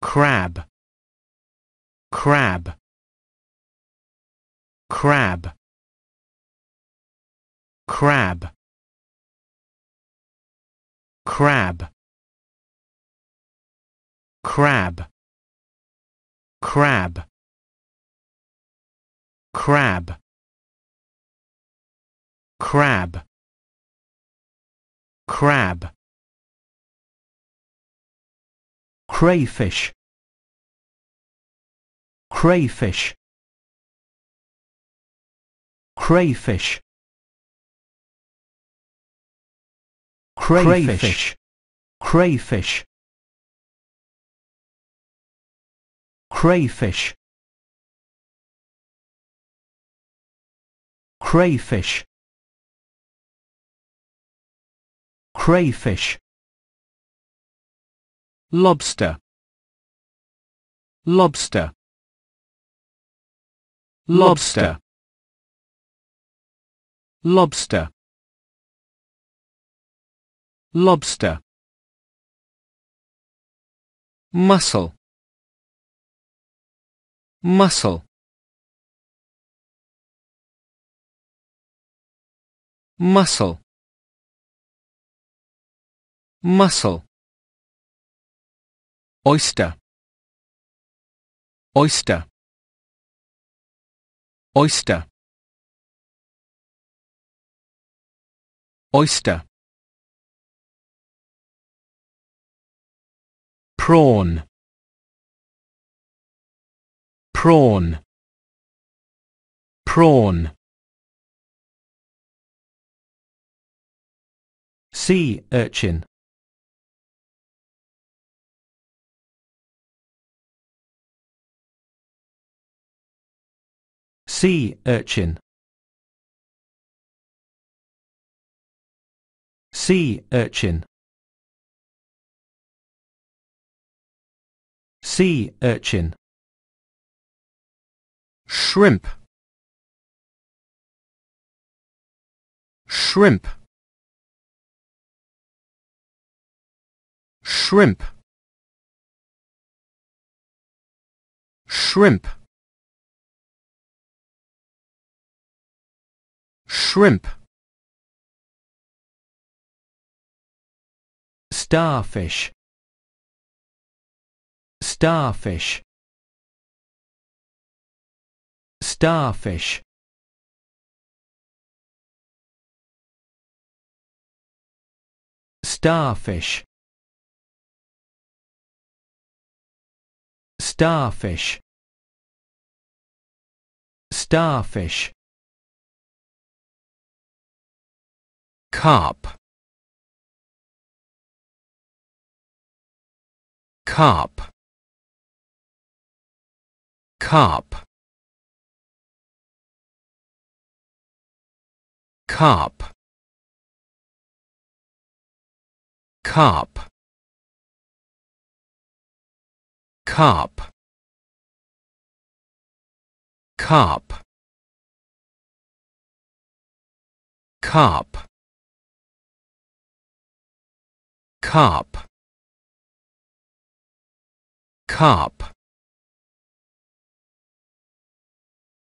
crab crab crab crab crab crab crab crab crab crab crayfish crayfish crayfish crayfish crayfish crayfish crayfish crayfish lobster lobster lobster lobster lobster muscle muscle muscle muscle oyster oyster oyster oyster prawn prawn prawn sea urchin Sea urchin. Sea urchin. Sea urchin. Shrimp. Shrimp. Shrimp. Shrimp. Shrimp Starfish Starfish Starfish Starfish Starfish Starfish cop cop cop cop cop cop cop cop Carp. Carp.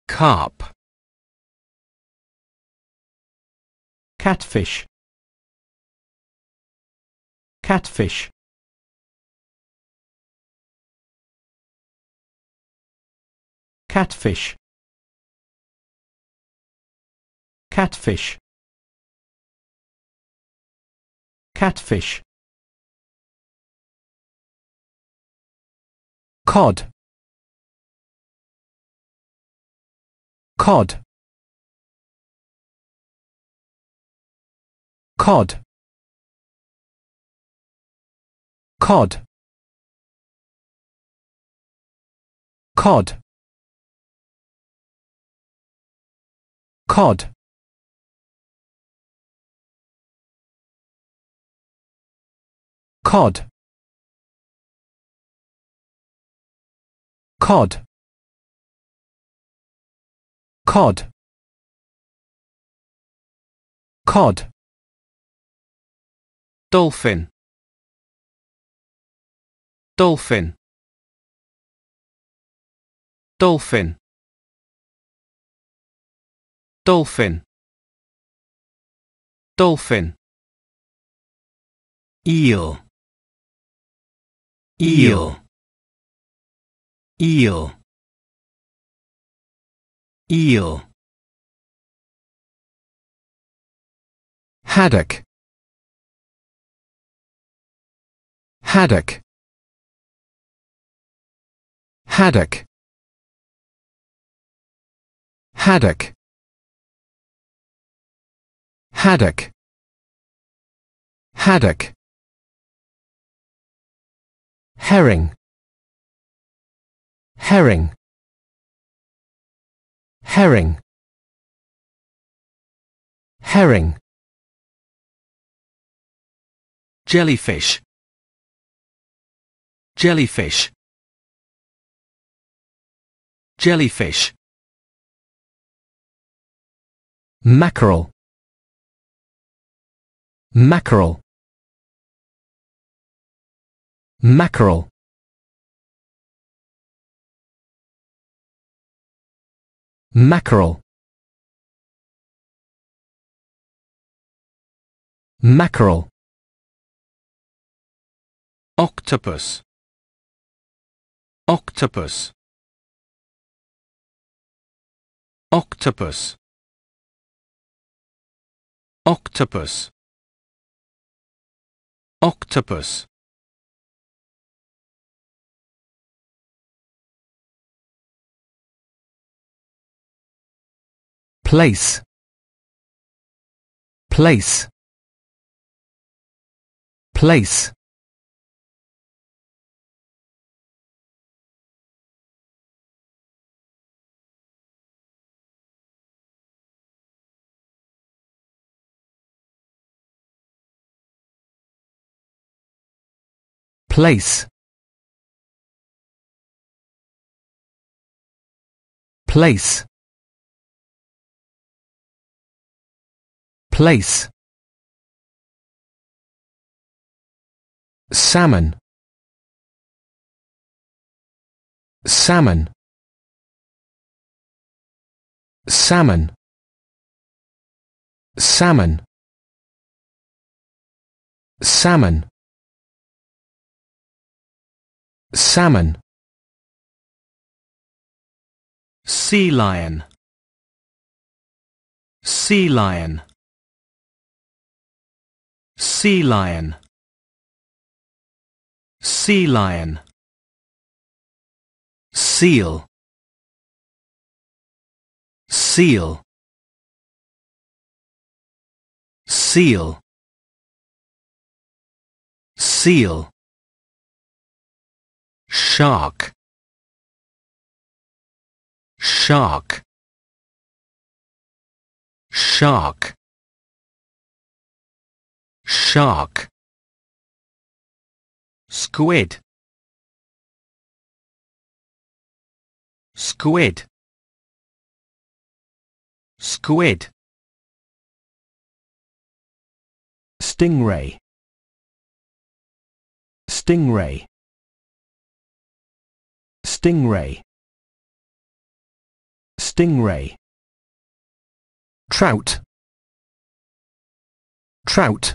Carp. catfish catfish catfish catfish catfish cod cod cod cod cod cod cod cod cod cod dolphin dolphin dolphin dolphin dolphin eel eel eel eel haddock haddock haddock haddock haddock haddock herring herring herring herring jellyfish jellyfish jellyfish mackerel mackerel mackerel mackerel mackerel octopus octopus octopus octopus octopus place place place place place place salmon salmon salmon salmon salmon salmon sea lion sea lion Sea lion. Sea lion. Seal. Seal. Seal. Seal. Shark. Shark. Shark shark squid squid squid stingray stingray stingray stingray trout trout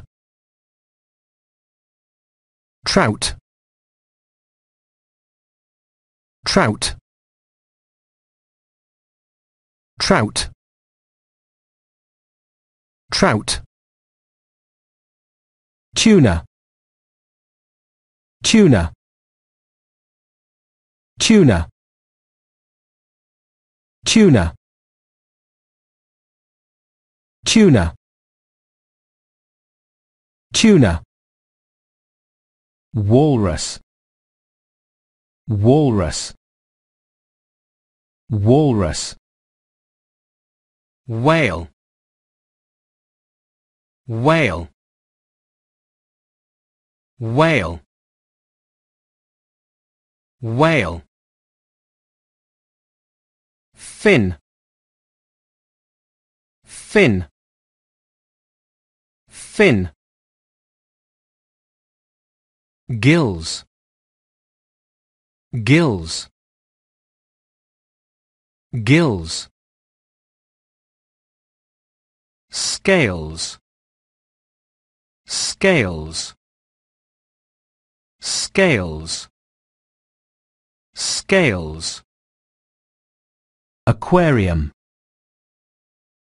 trout trout trout trout tuna tuna tuna tuna tuna tuna walrus walrus walrus whale whale whale whale fin fin fin gills gills gills scales scales scales scales aquarium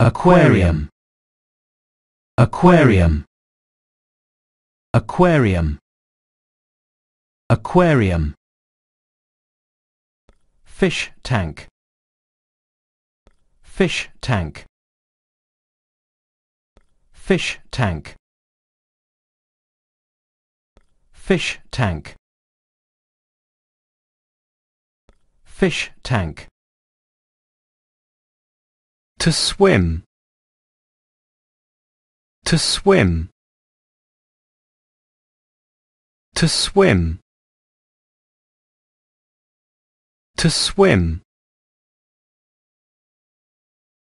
aquarium aquarium aquarium aquarium fish tank fish tank fish tank fish tank fish tank to swim to swim to swim To swim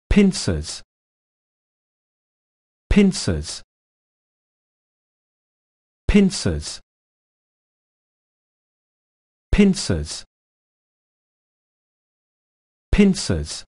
pincers pincers pincers pincers pincers